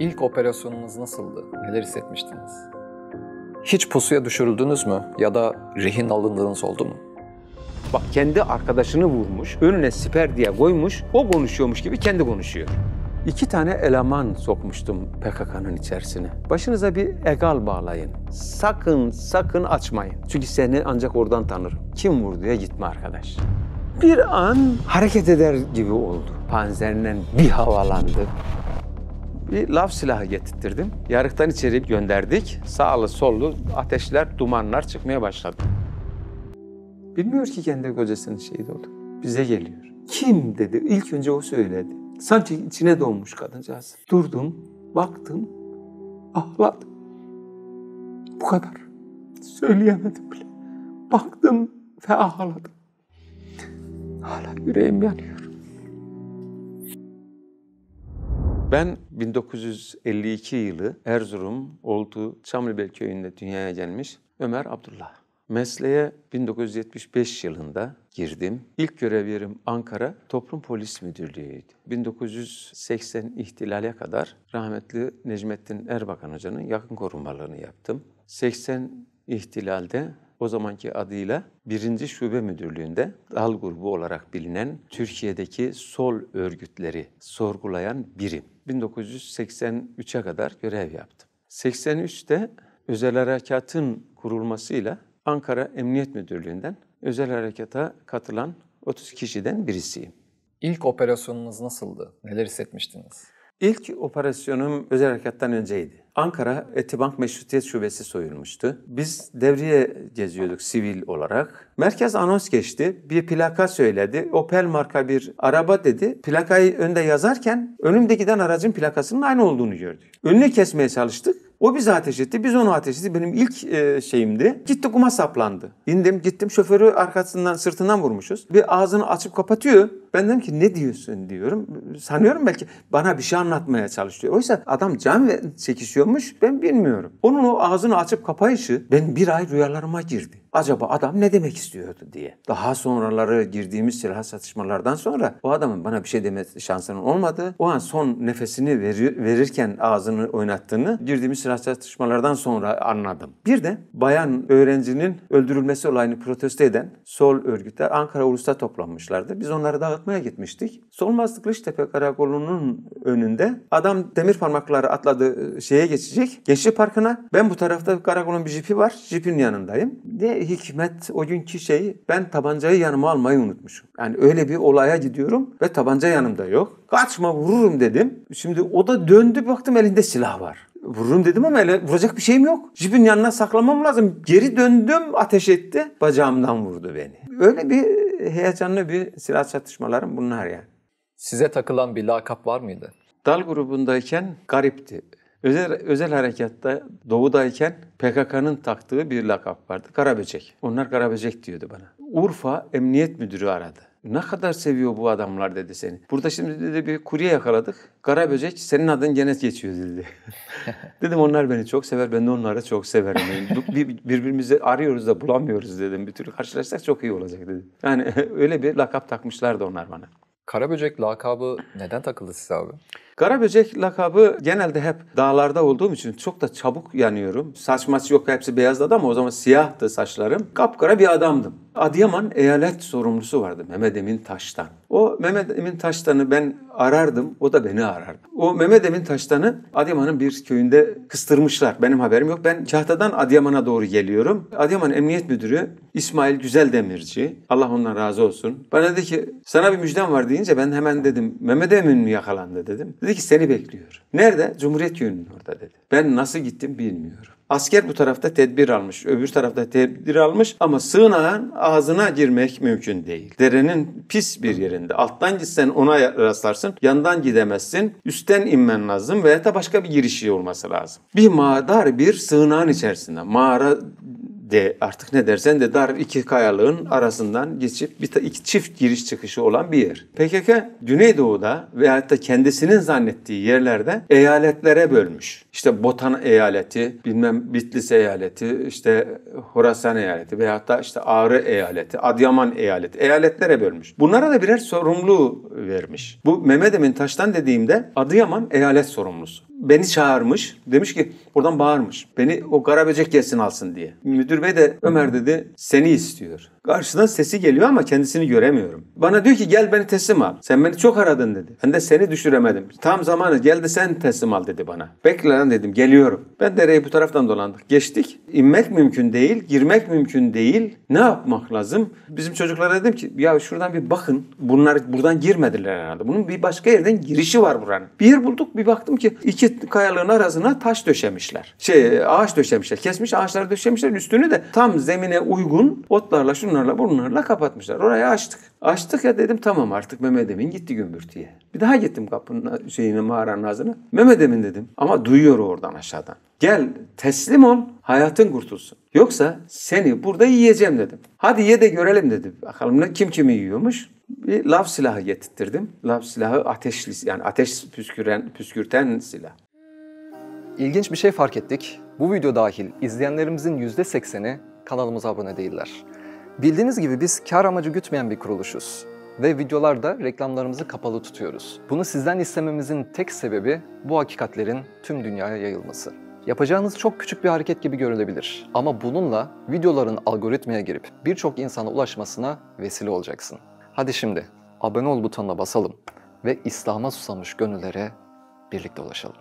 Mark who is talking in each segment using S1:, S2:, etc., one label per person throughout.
S1: ilk operasyonunuz nasıldı? Neler hissetmiştiniz? Hiç pusuya düşürüldünüz mü? Ya da rehin alındığınız oldu mu? Bak kendi arkadaşını vurmuş, önüne siper diye koymuş, o konuşuyormuş gibi kendi konuşuyor.
S2: İki tane eleman sokmuştum PKK'nın içerisine. Başınıza bir egal bağlayın. Sakın sakın açmayın. Çünkü seni ancak oradan tanırım. Kim vurduya gitme arkadaş. Bir an hareket eder gibi oldu. Panzerinden bir havalandı bir laf silahı getirttirdim. Yarıktan içeri gönderdik. Sağlı sollu ateşler, dumanlar çıkmaya başladı. Bilmiyor ki kendi kocasının şehit oldu. Bize geliyor. Kim dedi? İlk önce o söyledi. Sanki içine doğmuş kadıncağız. Durdum, baktım, ağladım. Bu kadar. Söyleyemedim bile. Baktım ve ağladım. Hala yüreğim yanıyor. Ben 1952 yılı Erzurum Oltu Çamlıbel köyünde dünyaya gelmiş Ömer Abdullah. Mesleğe 1975 yılında girdim. İlk görev yerim Ankara Toplum Polis Müdürlüğü'ydü. 1980 ihtilale kadar rahmetli Necmettin Erbakan Hoca'nın yakın korumalarını yaptım. 80 ihtilalde o zamanki adıyla 1. Şube Müdürlüğü'nde dal grubu olarak bilinen Türkiye'deki sol örgütleri sorgulayan birim. 1983'e kadar görev yaptım. 83'te özel harekatın kurulmasıyla Ankara Emniyet Müdürlüğü'nden özel harekata katılan 30 kişiden birisiyim.
S1: İlk operasyonunuz nasıldı? Neler hissetmiştiniz?
S2: İlk operasyonum özel harekattan önceydi. Ankara Etibank Meşrutiyet Şubesi soyulmuştu. Biz devriye geziyorduk sivil olarak. Merkez anons geçti. Bir plaka söyledi. Opel marka bir araba dedi. Plakayı önde yazarken önümde giden aracın plakasının aynı olduğunu gördük. Önünü kesmeye çalıştık. O bizi ateş etti, biz onu ateş etti. Benim ilk e, şeyimdi. Gitti kuma saplandı. İndim, gittim şoförü arkasından, sırtından vurmuşuz. Bir ağzını açıp kapatıyor. Ben dedim ki ne diyorsun diyorum. Sanıyorum belki bana bir şey anlatmaya çalışıyor. Oysa adam can çekişiyormuş ben bilmiyorum. Onun o ağzını açıp kapayışı ben bir ay rüyalarıma girdi. Acaba adam ne demek istiyordu diye. Daha sonraları girdiğimiz silah satışmalardan sonra o adamın bana bir şey deme şansının olmadı. O an son nefesini veri, verirken ağzını oynattığını girdiğimiz silah geçen sonra anladım. Bir de bayan öğrencinin öldürülmesi olayını protesto eden sol örgütler Ankara Ulus'ta toplanmışlardı. Biz onları dağıtmaya gitmiştik. Solmaz Kılıçtepe Karakolu'nun önünde adam demir parmakları atladı e, şeye geçecek. Gençlik parkına. Ben bu tarafta karakolun bir jipi var. Jipin yanındayım. Ne hikmet o günkü şey ben tabancayı yanıma almayı unutmuşum. Yani öyle bir olaya gidiyorum ve tabanca yanımda yok. Kaçma vururum dedim. Şimdi o da döndü baktım elinde silah var vururum dedim ama ele vuracak bir şeyim yok. Jipin yanına saklamam lazım. Geri döndüm ateş etti. Bacağımdan vurdu beni. Öyle bir heyecanlı bir silah çatışmalarım bunlar yani. Size takılan bir lakap var mıydı? Dal grubundayken garipti. Özel, özel harekatta doğudayken PKK'nın taktığı bir lakap vardı. Karaböcek. Onlar Karaböcek diyordu bana. Urfa Emniyet Müdürü aradı. Ne kadar seviyor bu adamlar dedi seni. Burada şimdi dedi bir kurye yakaladık. Kara böcek senin adın gene geçiyor dedi. dedim onlar beni çok sever ben de onları çok severim. Yani bir, birbirimizi arıyoruz da bulamıyoruz dedim. Bir türlü karşılaşsak çok iyi olacak dedim. Yani öyle bir lakap takmışlardı onlar bana. Kara böcek lakabı neden takıldı size abi? Karaböcek lakabı genelde hep dağlarda olduğum için çok da çabuk yanıyorum. Saçmaç yok hepsi beyazladı ama o zaman siyahtı saçlarım. Kapkara bir adamdım. Adıyaman eyalet sorumlusu vardı Mehmet Emin Taş'tan. O Mehmet Emin Taştan'ı ben arardım, o da beni arardı. O Mehmet Emin Taştan'ı Adıyaman'ın bir köyünde kıstırmışlar. Benim haberim yok. Ben Kahta'dan Adıyaman'a doğru geliyorum. Adıyaman Emniyet Müdürü İsmail Güzel Demirci, Allah ondan razı olsun. Bana dedi ki sana bir müjdem var deyince ben hemen dedim Mehmet Emin mi yakalandı dedim. Dedi ki seni bekliyor. Nerede? Cumhuriyet Köyünün orada dedi. Ben nasıl gittim bilmiyorum. Asker bu tarafta tedbir almış, öbür tarafta tedbir almış ama sığınağın ağzına girmek mümkün değil. Derenin pis bir yerinde. Alttan gitsen ona rastlarsın, yandan gidemezsin. Üstten inmen lazım veya da başka bir girişi olması lazım. Bir mağdar bir sığınağın içerisinde. Mağara de artık ne dersen de dar iki kayalığın arasından geçip bir iki çift giriş çıkışı olan bir yer. PKK Güneydoğu'da veyahut da kendisinin zannettiği yerlerde eyaletlere bölmüş. İşte Botan eyaleti, bilmem Bitlis eyaleti, işte Horasan eyaleti veyahut da işte Ağrı eyaleti, Adıyaman eyaleti eyaletlere bölmüş. Bunlara da birer sorumlu vermiş. Bu Mehmet Emin Taş'tan dediğimde Adıyaman eyalet sorumlusu beni çağırmış. Demiş ki buradan bağırmış. Beni o garabecek gelsin alsın diye. Müdür bey de Ömer dedi seni istiyor. Karşıdan sesi geliyor ama kendisini göremiyorum. Bana diyor ki gel beni teslim al. Sen beni çok aradın dedi. Ben de seni düşüremedim. Tam zamanı geldi sen teslim al dedi bana. Bekle lan dedim geliyorum. Ben dereyi bu taraftan dolandık. Geçtik. İnmek mümkün değil. Girmek mümkün değil. Ne yapmak lazım? Bizim çocuklara dedim ki ya şuradan bir bakın. Bunlar buradan girmediler herhalde. Bunun bir başka yerden girişi var buranın. Bir yer bulduk bir baktım ki iki kayalığın arasına taş döşemişler. Şey ağaç döşemişler. Kesmiş ağaçları döşemişler. Üstünü de tam zemine uygun otlarla şunlar şunlarla bunlarla kapatmışlar. Orayı açtık. Açtık ya dedim tamam artık Mehmet Emin gitti gümbürtüye. Bir daha gittim kapının şeyine mağaranın ağzına. Mehmet Emin dedim ama duyuyor oradan aşağıdan. Gel teslim ol hayatın kurtulsun. Yoksa seni burada yiyeceğim dedim. Hadi ye de görelim dedi. Bakalım ne kim kimi yiyormuş. Bir lav silahı getirttirdim. Lav silahı ateşli yani ateş püsküren,
S1: püskürten silah. İlginç bir şey fark ettik. Bu video dahil izleyenlerimizin %80'i kanalımıza abone değiller. Bildiğiniz gibi biz kar amacı gütmeyen bir kuruluşuz ve videolarda reklamlarımızı kapalı tutuyoruz. Bunu sizden istememizin tek sebebi bu hakikatlerin tüm dünyaya yayılması. Yapacağınız çok küçük bir hareket gibi görülebilir ama bununla videoların algoritmaya girip birçok insana ulaşmasına vesile olacaksın. Hadi şimdi abone ol butonuna basalım ve İslam'a susamış gönüllere birlikte ulaşalım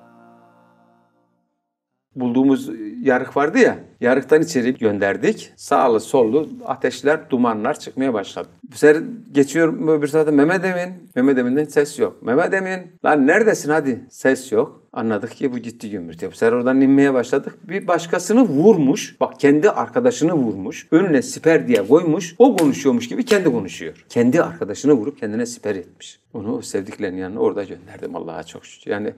S1: bulduğumuz e, yarık
S2: vardı ya. Yarıktan içeri gönderdik. Sağlı sollu ateşler, dumanlar çıkmaya başladı. Bu sefer geçiyorum öbür sırada Mehmet Emin. Mehmet Emin'den ses yok. Mehmet Emin lan neredesin hadi? Ses yok. Anladık ki bu gitti gümrüte. Bu sefer oradan inmeye başladık. Bir başkasını vurmuş. Bak kendi arkadaşını vurmuş. Önüne siper diye koymuş. O konuşuyormuş gibi kendi konuşuyor. Kendi arkadaşını vurup kendine siper etmiş. Onu sevdiklerinin yanına orada gönderdim Allah'a çok şükür. Yani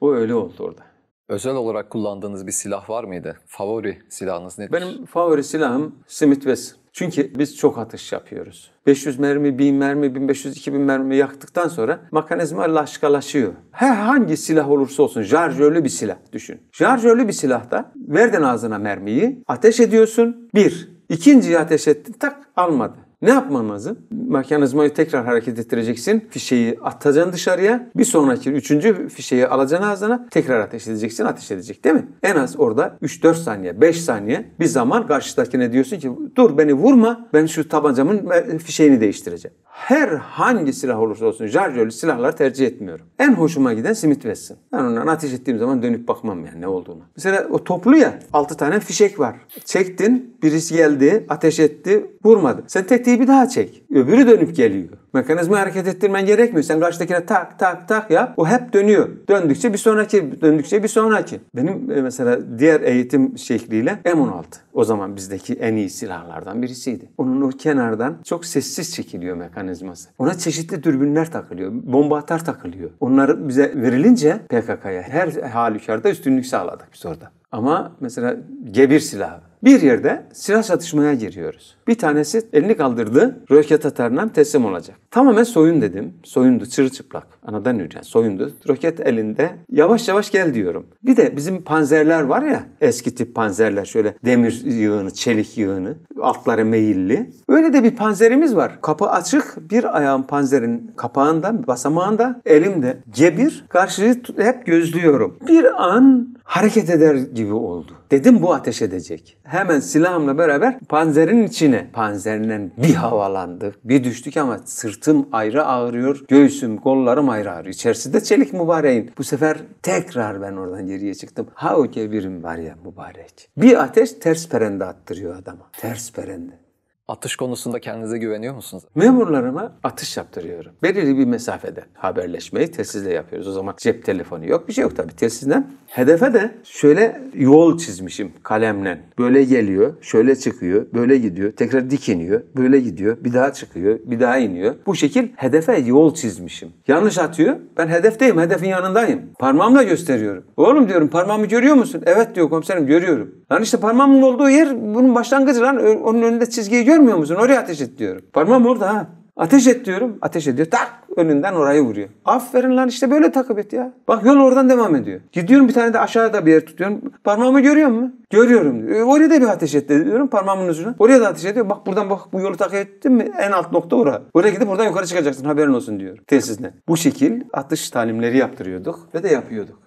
S2: o öyle oldu orada. Özel olarak kullandığınız bir silah var mıydı? Favori silahınız nedir? Benim favori silahım Smith Wesson. Çünkü biz çok atış yapıyoruz. 500 mermi, 1000 mermi, 1500, 2000 mermi yaktıktan sonra mekanizma laşkalaşıyor. hangi silah olursa olsun şarjörlü bir silah düşün. Şarjörlü bir silahta verdin ağzına mermiyi, ateş ediyorsun. Bir, ikinciyi ateş ettin tak almadı. Ne yapman lazım? Mekanizmayı tekrar hareket ettireceksin. Fişeyi atacaksın dışarıya. Bir sonraki üçüncü fişeyi alacaksın ağzına. Tekrar ateş edeceksin. Ateş edecek değil mi? En az orada 3-4 saniye, 5 saniye bir zaman karşıdakine diyorsun ki dur beni vurma. Ben şu tabancamın e, fişeğini değiştireceğim her hangi silah olursa olsun jarjörlü silahları tercih etmiyorum. En hoşuma giden simit Wesson. Ben ondan ateş ettiğim zaman dönüp bakmam yani ne olduğunu. Mesela o toplu ya 6 tane fişek var. Çektin birisi geldi ateş etti vurmadı. Sen tekniği bir daha çek. Öbürü dönüp geliyor. Mekanizma hareket ettirmen gerekmiyor. Sen karşıdakine tak tak tak yap. O hep dönüyor. Döndükçe bir sonraki, döndükçe bir sonraki. Benim e, mesela diğer eğitim şekliyle M16. O zaman bizdeki en iyi silahlardan birisiydi. Onun o kenardan çok sessiz çekiliyor mekanizma mekanizması. Ona çeşitli dürbünler takılıyor, bomba atar takılıyor. Onları bize verilince PKK'ya her halükarda üstünlük sağladık biz orada. Ama mesela gebir silahı bir yerde silah çatışmaya giriyoruz. Bir tanesi elini kaldırdı, roket atarından teslim olacak. Tamamen soyun dedim. Soyundu, çırılçıplak. Anadan yürüyen soyundu. Roket elinde. Yavaş yavaş gel diyorum. Bir de bizim panzerler var ya, eski tip panzerler şöyle demir yığını, çelik yığını, altları meyilli. Öyle de bir panzerimiz var. Kapı açık, bir ayağım panzerin kapağında, basamağında, elimde gebir. Karşıyı hep gözlüyorum. Bir an hareket eder gibi oldu. Dedim bu ateş edecek. Hemen silahımla beraber panzerin içine. Panzerinden bir havalandık. Bir düştük ama sırtım ayrı ağrıyor. Göğsüm, kollarım ayrı ağrıyor. İçerisinde çelik mübareğin. Bu sefer tekrar ben oradan geriye çıktım. Ha o kevirim var ya mübarek. Bir ateş ters perende attırıyor adama. Ters perende. Atış konusunda kendinize güveniyor musunuz? Memurlarıma atış yaptırıyorum. Belirli bir mesafede haberleşmeyi telsizle yapıyoruz. O zaman cep telefonu yok. Bir şey yok tabii telsizden. Hedefe de şöyle yol çizmişim kalemle. Böyle geliyor, şöyle çıkıyor, böyle gidiyor, tekrar dikiniyor, böyle gidiyor, bir daha çıkıyor, bir daha iniyor. Bu şekil hedefe yol çizmişim. Yanlış atıyor. Ben hedefteyim, hedefin yanındayım. Parmağımla gösteriyorum. Oğlum diyorum parmağımı görüyor musun? Evet diyor komiserim görüyorum. Lan işte parmağımın olduğu yer bunun başlangıcı lan. Onun önünde çizgiyi gör görmüyor musun? Oraya ateş et diyorum. Parmağım orada ha. Ateş et diyorum. Ateş ediyor. Tak önünden orayı vuruyor. Aferin lan işte böyle takip et ya. Bak yol oradan devam ediyor. Gidiyorum bir tane de aşağıda bir yer tutuyorum. Parmağımı görüyor mu? Görüyorum. E, oraya da bir ateş et diyorum parmağımın ucuna. Oraya da ateş ediyor. Bak buradan bak bu yolu takip ettin mi? En alt nokta orası. Oraya gidip buradan yukarı çıkacaksın haberin olsun diyor. Tesisle. Bu şekil atış talimleri yaptırıyorduk ve de yapıyorduk.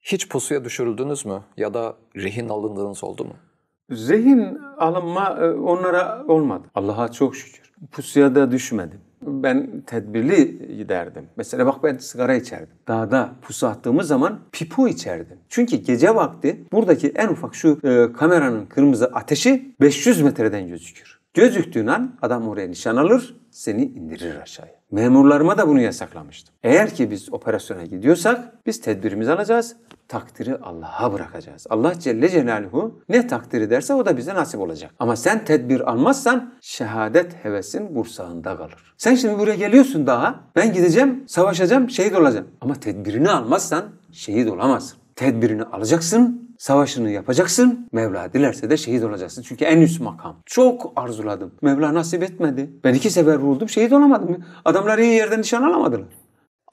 S2: Hiç pusuya düşürüldünüz mü? Ya da rehin alındığınız oldu mu? Rehin alınma e, onlara olmadı. Allah'a çok şükür. Pusuya da düşmedim. Ben tedbirli giderdim. Mesela bak ben sigara içerdim. Dağda pusu attığımız zaman pipo içerdim. Çünkü gece vakti buradaki en ufak şu e, kameranın kırmızı ateşi 500 metreden gözükür. Gözüktüğün an adam oraya nişan alır, seni indirir aşağıya. Memurlarıma da bunu yasaklamıştım. Eğer ki biz operasyona gidiyorsak biz tedbirimizi alacağız, takdiri Allah'a bırakacağız. Allah Celle Celaluhu ne takdiri derse o da bize nasip olacak. Ama sen tedbir almazsan şehadet hevesin bursağında kalır. Sen şimdi buraya geliyorsun daha. Ben gideceğim, savaşacağım, şehit olacağım. Ama tedbirini almazsan şehit olamazsın. Tedbirini alacaksın, savaşını yapacaksın. Mevla dilerse de şehit olacaksın. Çünkü en üst makam. Çok arzuladım. Mevla nasip etmedi. Ben iki sefer vuruldum şehit olamadım.
S1: Adamlar iyi yerden nişan alamadılar.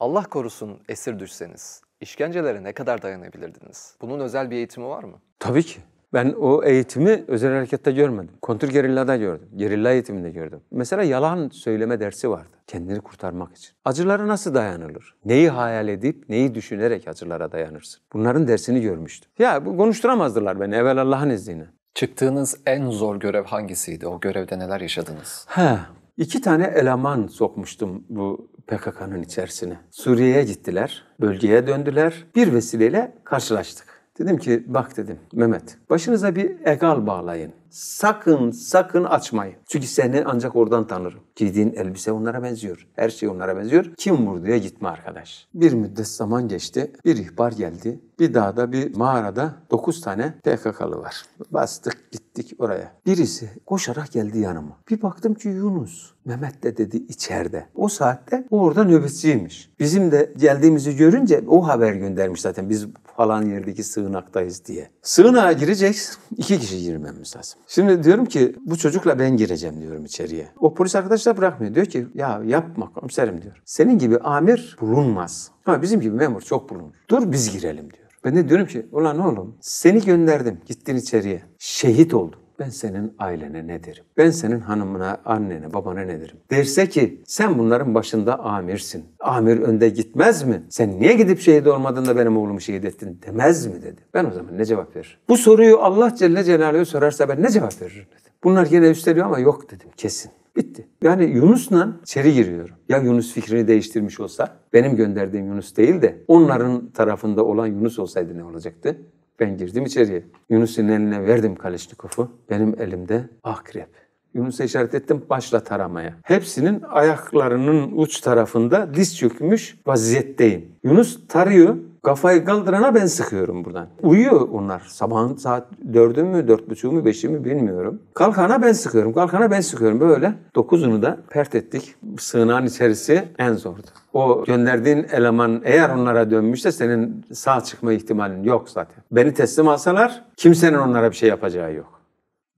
S1: Allah korusun esir düşseniz işkencelere ne kadar dayanabilirdiniz? Bunun özel bir eğitimi var mı?
S2: Tabii ki. Ben o eğitimi özel harekette görmedim. Kontrgerillada gördüm. Gerilla eğitiminde gördüm. Mesela yalan söyleme dersi vardı. Kendini kurtarmak için. Acılara nasıl dayanılır? Neyi hayal edip neyi düşünerek acılara dayanırsın? Bunların dersini görmüştüm. Ya bu konuşturamazdılar beni evvel Allah'ın izniyle. Çıktığınız en zor görev hangisiydi? O görevde neler yaşadınız? He, iki tane eleman sokmuştum bu PKK'nın içerisine. Suriye'ye gittiler, bölgeye döndüler. Bir vesileyle karşılaştık. Dedim ki bak dedim Mehmet başınıza bir egal bağlayın sakın sakın açmayın. Çünkü seni ancak oradan tanırım. Giydiğin elbise onlara benziyor. Her şey onlara benziyor. Kim vurduya gitme arkadaş. Bir müddet zaman geçti. Bir ihbar geldi. Bir dağda bir mağarada 9 tane PKK'lı var. Bastık gittik oraya. Birisi koşarak geldi yanıma. Bir baktım ki Yunus. Mehmet de dedi içeride. O saatte o orada nöbetçiymiş. Bizim de geldiğimizi görünce o haber göndermiş zaten biz falan yerdeki sığınaktayız diye. Sığınağa gireceksin. iki kişi girmemiz lazım. Şimdi diyorum ki bu çocukla ben gireceğim diyorum içeriye. O polis arkadaş da bırakmıyor. Diyor ki ya yapma komiserim diyor. Senin gibi amir bulunmaz. Ama bizim gibi memur çok bulunur. Dur biz girelim diyor. Ben de diyorum ki ulan oğlum seni gönderdim gittin içeriye. Şehit oldun ben senin ailene ne derim? Ben senin hanımına, annene, babana ne derim? Derse ki sen bunların başında amirsin. Amir önde gitmez mi? Sen niye gidip şehit olmadın da benim oğlumu şehit ettin demez mi dedi. Ben o zaman ne cevap veririm? Bu soruyu Allah Celle Celaluhu sorarsa ben ne cevap veririm dedim. Bunlar yine üsteliyor ama yok dedim kesin. Bitti. Yani Yunus'la içeri giriyorum. Ya Yunus fikrini değiştirmiş olsa, benim gönderdiğim Yunus değil de onların tarafında olan Yunus olsaydı ne olacaktı? Ben girdim içeriye. Yunus'un eline verdim Kalişnikov'u. Benim elimde akrep. Yunus'a işaret ettim başla taramaya. Hepsinin ayaklarının uç tarafında diz çökmüş vaziyetteyim. Yunus tarıyor. Kafayı kaldırana ben sıkıyorum buradan. Uyuyor onlar. Sabahın saat dördü mü, dört buçuğu mu, beşi mi bilmiyorum. Kalkana ben sıkıyorum, kalkana ben sıkıyorum. Böyle dokuzunu da pert ettik. Sığınağın içerisi en zordu. O gönderdiğin eleman eğer onlara dönmüşse senin sağ çıkma ihtimalin yok zaten. Beni teslim alsalar kimsenin onlara bir şey yapacağı yok.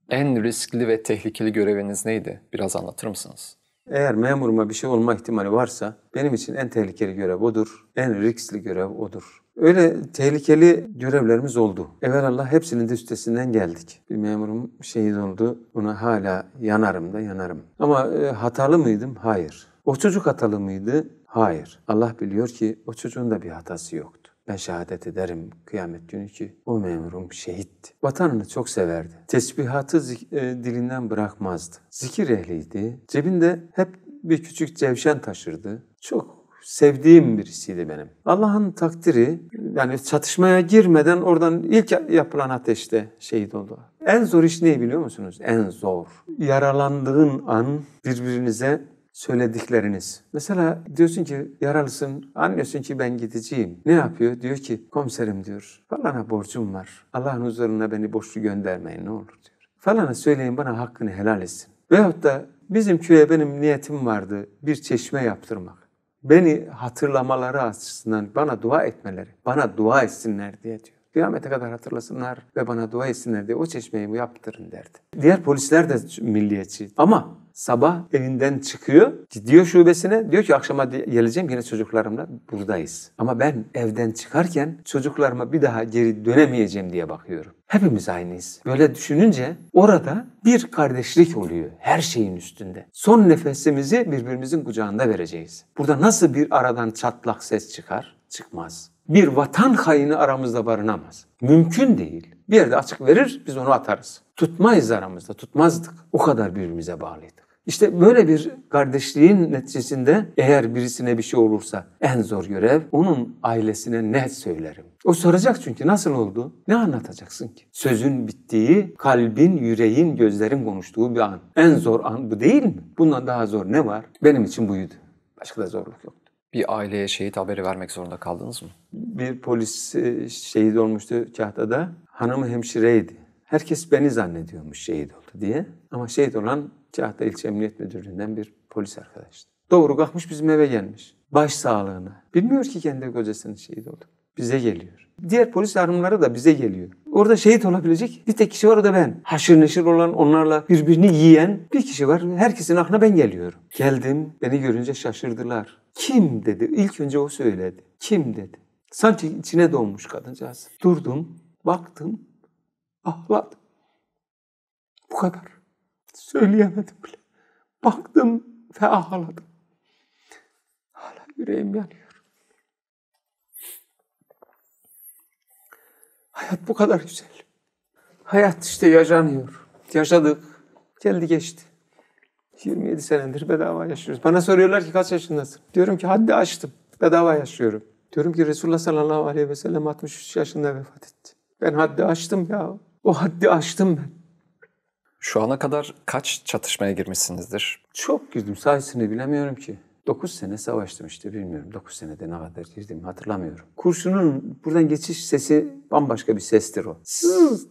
S2: En riskli ve tehlikeli göreviniz neydi? Biraz anlatır mısınız? Eğer memuruma bir şey olma ihtimali varsa benim için en tehlikeli görev odur. En riskli görev odur. Öyle tehlikeli görevlerimiz oldu. Evelallah hepsinin de üstesinden geldik. Bir memurum şehit oldu. Buna hala yanarım da yanarım. Ama e, hatalı mıydım? Hayır. O çocuk hatalı mıydı? Hayır. Allah biliyor ki o çocuğun da bir hatası yoktu. Ben şehadet ederim kıyamet günü ki o memurum şehit, Vatanını çok severdi. Tesbihatı e, dilinden bırakmazdı. Zikir ehliydi. Cebinde hep bir küçük cevşen taşırdı. Çok sevdiğim birisiydi benim. Allah'ın takdiri yani çatışmaya girmeden oradan ilk yapılan ateşte şehit oldu. En zor iş ne biliyor musunuz? En zor. Yaralandığın an birbirinize söyledikleriniz. Mesela diyorsun ki yaralısın, anlıyorsun ki ben gideceğim. Ne yapıyor? Diyor ki komiserim diyor, falana borcum var. Allah'ın huzuruna beni borçlu göndermeyin ne olur diyor. Falana söyleyin bana hakkını helal etsin. Veyahut da bizim köye benim niyetim vardı bir çeşme yaptırmak. Beni hatırlamaları açısından bana dua etmeleri, bana dua etsinler diye diyor. Kıyamete kadar hatırlasınlar ve bana dua etsinler diye o çeşmeyi bu yaptırın derdi. Diğer polisler de milliyetçi. Ama sabah evinden çıkıyor, gidiyor şubesine. Diyor ki akşama geleceğim yine çocuklarımla buradayız. Ama ben evden çıkarken çocuklarıma bir daha geri dönemeyeceğim diye bakıyorum. Hepimiz aynıyız. Böyle düşününce orada bir kardeşlik oluyor her şeyin üstünde. Son nefesimizi birbirimizin kucağında vereceğiz. Burada nasıl bir aradan çatlak ses çıkar? Çıkmaz bir vatan haini aramızda barınamaz. Mümkün değil. Bir yerde açık verir biz onu atarız. Tutmayız aramızda, tutmazdık. O kadar birbirimize bağlıydık. İşte böyle bir kardeşliğin neticesinde eğer birisine bir şey olursa en zor görev onun ailesine ne söylerim? O soracak çünkü nasıl oldu? Ne anlatacaksın ki? Sözün bittiği, kalbin, yüreğin, gözlerin konuştuğu bir an. En zor an bu değil mi? Bundan daha zor ne var? Benim için buydu. Başka da zorluk yok. Bir aileye şehit haberi vermek zorunda kaldınız mı? Bir polis e, şehit olmuştu Kahta'da. Hanımı hemşireydi. Herkes beni zannediyormuş şehit oldu diye. Ama şehit olan Kahta İlçe Emniyet Müdürlüğü'nden bir polis arkadaştı. Doğru kalkmış bizim eve gelmiş. Baş sağlığına. Bilmiyor ki kendi kocasının şehit oldu bize geliyor. Diğer polis yardımları da bize geliyor. Orada şehit olabilecek bir tek kişi var o da ben. Haşır neşir olan onlarla birbirini yiyen bir kişi var. Herkesin aklına ben geliyorum. Geldim beni görünce şaşırdılar. Kim dedi? İlk önce o söyledi. Kim dedi? Sanki içine doğmuş kadıncağız. Durdum, baktım, ağladım. Bu kadar. Söyleyemedim bile. Baktım ve ağladım. Hala yüreğim yanıyor. Hayat bu kadar güzel. Hayat işte yaşanıyor. Yaşadık. Geldi geçti. 27 senedir bedava yaşıyoruz. Bana soruyorlar ki kaç yaşındasın? Diyorum ki haddi aştım. Bedava yaşıyorum. Diyorum ki Resulullah sallallahu aleyhi ve sellem 63 yaşında vefat etti. Ben haddi aştım ya. O haddi aştım ben. Şu ana kadar kaç çatışmaya girmişsinizdir? Çok girdim sayısını bilemiyorum ki. 9 sene savaştım işte bilmiyorum 9 senede ne kadar girdim hatırlamıyorum. Kurşunun buradan geçiş sesi bambaşka bir sestir o. Sız,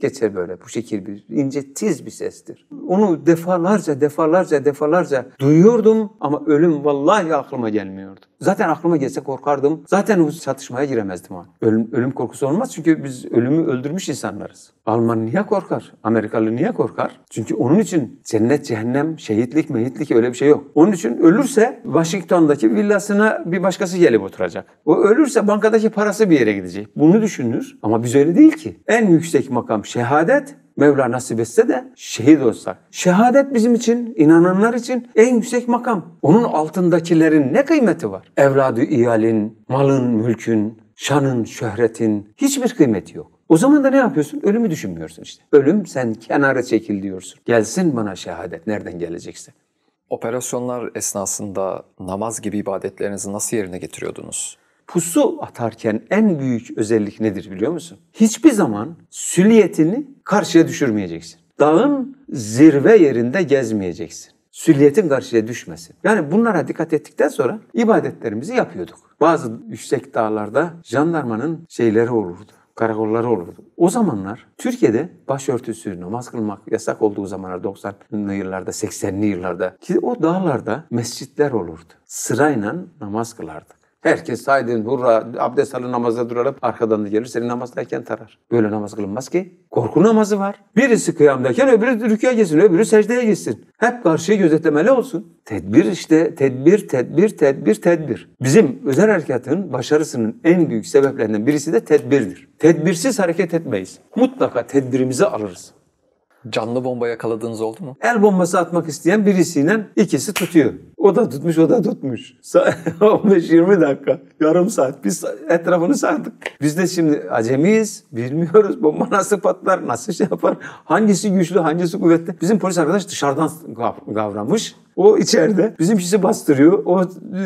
S2: geçer böyle bu şekil bir ince tiz bir sestir. Onu defalarca defalarca defalarca duyuyordum ama ölüm vallahi aklıma gelmiyordu. Zaten aklıma gelse korkardım. Zaten o çatışmaya giremezdim. Abi. Ölüm, ölüm korkusu olmaz çünkü biz ölümü öldürmüş insanlarız. Alman niye korkar? Amerikalı niye korkar? Çünkü onun için cennet, cehennem, şehitlik, mehitlik öyle bir şey yok. Onun için ölürse Washington'daki villasına bir başkası gelip oturacak. O ölürse bankadaki parası bir yere gidecek. Bunu düşünür ama biz öyle değil ki. En yüksek makam şehadet, Mevla nasip etse de şehit olsak. Şehadet bizim için, inananlar için en yüksek makam. Onun altındakilerin ne kıymeti var? Evladı iyalin, malın, mülkün, şanın, şöhretin hiçbir kıymeti yok. O zaman da ne yapıyorsun? Ölümü düşünmüyorsun işte. Ölüm sen
S1: kenara çekil diyorsun. Gelsin bana şehadet nereden gelecekse. Operasyonlar esnasında namaz gibi ibadetlerinizi nasıl yerine getiriyordunuz? pusu atarken
S2: en büyük özellik nedir biliyor musun? Hiçbir zaman süliyetini karşıya düşürmeyeceksin. Dağın zirve yerinde gezmeyeceksin. Sülliyetin karşıya düşmesin. Yani bunlara dikkat ettikten sonra ibadetlerimizi yapıyorduk. Bazı yüksek dağlarda jandarmanın şeyleri olurdu karakolları olurdu. O zamanlar Türkiye'de başörtüsü, namaz kılmak yasak olduğu zamanlar 90'lı yıllarda, 80'li yıllarda ki o dağlarda mescitler olurdu. Sırayla namaz kılardık. Herkes saydın hurra abdest alın namaza duralım arkadan da gelir seni namazdayken tarar. Böyle namaz kılınmaz ki. Korku namazı var. Birisi kıyamdayken öbürü rüküye gitsin öbürü secdeye gitsin. Hep karşıyı gözetlemeli olsun. Tedbir işte tedbir tedbir tedbir tedbir. Bizim özel harekatın başarısının en büyük sebeplerinden birisi de tedbirdir. Tedbirsiz hareket etmeyiz. Mutlaka tedbirimizi alırız. Canlı bomba yakaladığınız oldu mu? El bombası atmak isteyen birisiyle ikisi tutuyor. O da tutmuş, o da tutmuş. 15-20 dakika, yarım saat. Biz etrafını sardık. Biz de şimdi acemiyiz, bilmiyoruz bomba nasıl patlar, nasıl şey yapar, hangisi güçlü, hangisi kuvvetli. Bizim polis arkadaş dışarıdan kavramış. O içeride bizimkisi bastırıyor. O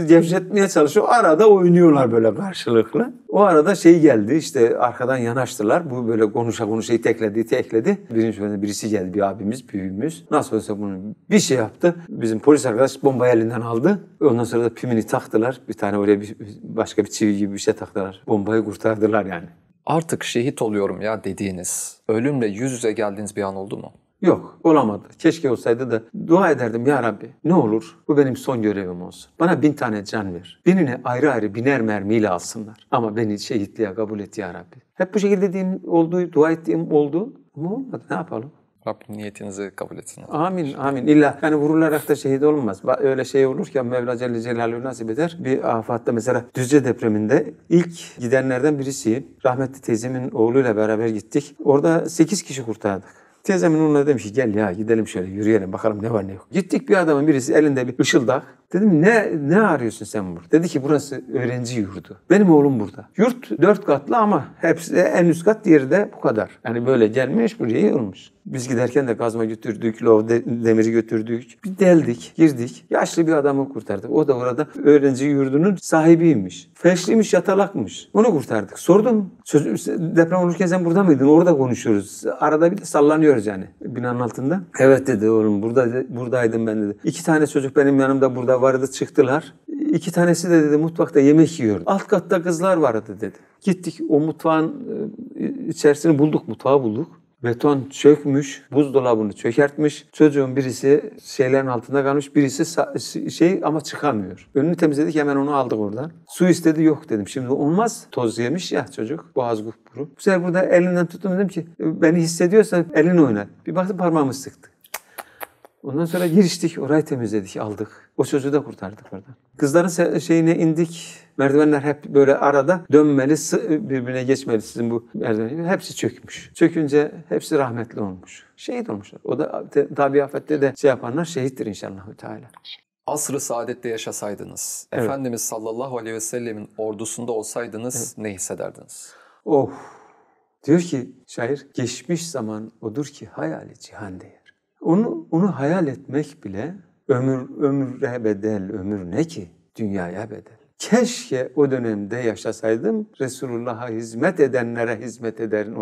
S2: gevşetmeye çalışıyor. Arada oynuyorlar böyle karşılıklı. O arada şey geldi işte arkadan yanaştılar. Bu böyle konuşa konuşa itekledi itekledi. Birinci bölümde birisi geldi bir abimiz, büyüğümüz. Nasıl olsa bunu bir şey yaptı. Bizim polis arkadaş bombayı elinden
S1: aldı. Ondan sonra da pimini taktılar. Bir tane oraya bir, başka bir çivi gibi bir şey taktılar. Bombayı kurtardılar yani. Artık şehit oluyorum ya dediğiniz, ölümle yüz yüze geldiğiniz bir an oldu mu? Yok olamadı. Keşke olsaydı da dua ederdim ya Rabbi ne olur bu benim son
S2: görevim olsun. Bana bin tane can ver. Binini ayrı ayrı biner mermiyle alsınlar. Ama beni şehitliğe kabul et ya Rabbi. Hep bu şekilde dediğim oldu, dua ettiğim oldu. Ama olmadı ne yapalım? Rabbim niyetinizi kabul etsin. Amin amin. İlla yani vurularak da şehit olmaz. Öyle şey olur ki Mevla Celle Celaluhu nasip eder. Bir afatta mesela Düzce depreminde ilk gidenlerden birisiyim. Rahmetli teyzemin oğluyla beraber gittik. Orada 8 kişi kurtardık. Teyzemin onunla demiş ki gel ya gidelim şöyle yürüyelim bakalım ne var ne yok. Gittik bir adamın birisi elinde bir ışıldak Dedim ne ne arıyorsun sen burada? Dedi ki burası öğrenci yurdu. Benim oğlum burada. Yurt dört katlı ama hepsi en üst kat diğeri de bu kadar. Yani böyle gelmiş buraya yorulmuş. Biz giderken de kazma götürdük, lov de, demiri götürdük. Bir deldik, girdik. Yaşlı bir adamı kurtardık. O da orada öğrenci yurdunun sahibiymiş. Feşliymiş, yatalakmış. Onu kurtardık. Sordum. Söz, deprem olurken sen burada mıydın? Orada konuşuyoruz. Arada bir de sallanıyoruz yani binanın altında. Evet dedi oğlum burada buradaydım ben dedi. İki tane çocuk benim yanımda burada vardı çıktılar. İki tanesi de dedi mutfakta yemek yiyordu. Alt katta kızlar vardı dedi. Gittik o mutfağın e, içerisini bulduk, mutfağı bulduk. Beton çökmüş, buzdolabını çökertmiş. Çocuğun birisi şeylerin altında kalmış, birisi şey ama çıkamıyor. Önünü temizledik hemen onu aldık oradan. Su istedi yok dedim. Şimdi olmaz. Toz yemiş ya çocuk. Boğaz kupkuru. Bu sefer burada elinden tuttum dedim ki beni hissediyorsan elini oynat. Bir baktım parmağımı sıktı. Ondan sonra giriştik, orayı temizledik, aldık. O sözü de kurtardık orada. Kızların şeyine indik. Merdivenler hep böyle arada dönmeli, birbirine geçmeli sizin bu merdivenler. Hepsi çökmüş. Çökünce hepsi rahmetli olmuş. Şehit olmuşlar. O da
S1: tabi afette de şey yapanlar şehittir inşallah. Teala asrı saadette yaşasaydınız, evet. Efendimiz sallallahu aleyhi ve sellemin ordusunda olsaydınız evet. ne hissederdiniz?
S2: Oh! Diyor ki şair, geçmiş zaman odur ki hayali cihan diye. Onu, onu hayal etmek bile ömür, ömüre bedel, ömür ne ki? Dünyaya bedel. Keşke o dönemde yaşasaydım, Resulullah'a hizmet edenlere hizmet eden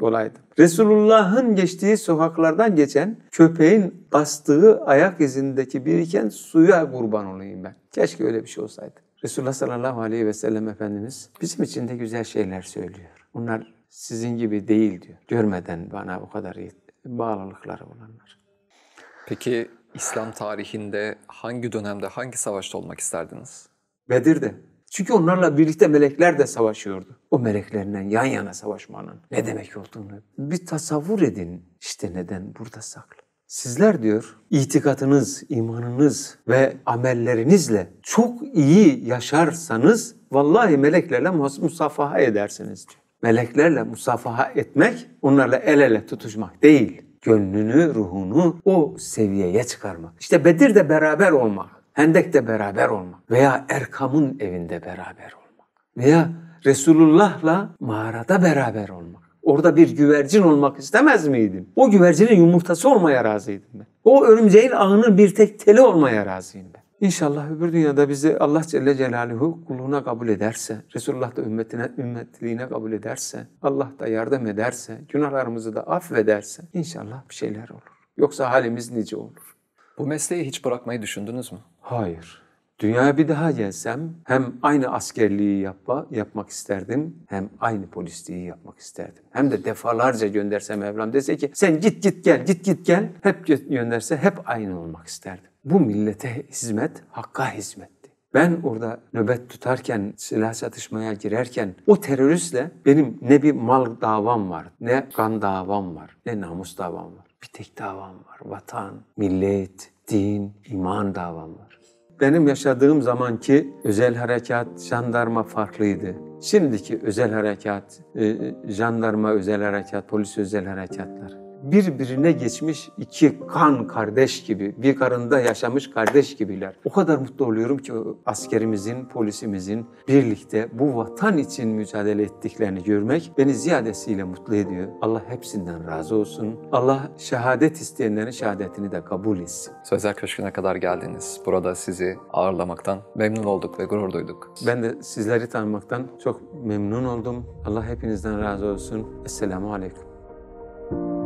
S2: olaydım. Resulullah'ın geçtiği sokaklardan geçen köpeğin bastığı ayak izindeki biriken suya kurban olayım ben. Keşke öyle bir şey olsaydı. Resulullah sallallahu aleyhi ve sellem Efendimiz bizim için de güzel şeyler söylüyor. Bunlar sizin gibi değil diyor. Görmeden bana o kadar
S1: bağlılıkları olanlar. Peki İslam tarihinde hangi dönemde, hangi savaşta olmak isterdiniz? Bedir'de. Çünkü onlarla birlikte melekler de savaşıyordu. O
S2: meleklerle yan yana savaşmanın ne demek olduğunu bir tasavvur edin. İşte neden burada saklı. Sizler diyor itikatınız, imanınız ve amellerinizle çok iyi yaşarsanız vallahi meleklerle musafaha edersiniz diyor. Meleklerle musafaha etmek onlarla el ele tutuşmak değil gönlünü, ruhunu o seviyeye çıkarmak. İşte Bedir de beraber olmak, Hendek de beraber olmak veya Erkam'ın evinde beraber olmak veya Resulullah'la mağarada beraber olmak. Orada bir güvercin olmak istemez miydim? O güvercinin yumurtası olmaya razıydım ben. O örümceğin ağının bir tek teli olmaya razıyım ben. İnşallah öbür dünyada bizi Allah Celle Celaluhu kulluğuna kabul ederse, Resulullah da ümmetine, ümmetliğine kabul ederse, Allah da yardım ederse, günahlarımızı da affederse inşallah bir şeyler olur. Yoksa halimiz nice olur. Bu mesleği hiç bırakmayı düşündünüz mü? Hayır. Dünyaya bir daha gelsem hem aynı askerliği yapma, yapmak isterdim hem aynı polisliği yapmak isterdim. Hem de defalarca göndersem Mevlam dese ki sen git git gel git git gel hep gönderse hep aynı olmak isterdim. Bu millete hizmet, hakka hizmetti. Ben orada nöbet tutarken, silah satışmaya girerken o teröristle benim ne bir mal davam var, ne kan davam var, ne namus davam var. Bir tek davam var. Vatan, millet, din, iman davam var. Benim yaşadığım zamanki özel harekat, jandarma farklıydı. Şimdiki özel harekat, e, e, jandarma özel harekat, polis özel harekatlar birbirine geçmiş iki kan kardeş gibi, bir karında yaşamış kardeş gibiler. O kadar mutlu oluyorum ki askerimizin, polisimizin birlikte bu vatan için mücadele ettiklerini görmek beni ziyadesiyle mutlu ediyor. Allah hepsinden razı olsun. Allah şehadet
S1: isteyenlerin şehadetini de kabul etsin. Sözler Köşkü'ne kadar geldiniz. Burada sizi ağırlamaktan memnun olduk ve gurur duyduk.
S2: Ben de sizleri tanımaktan çok memnun oldum. Allah hepinizden razı olsun. Esselamu Aleyküm.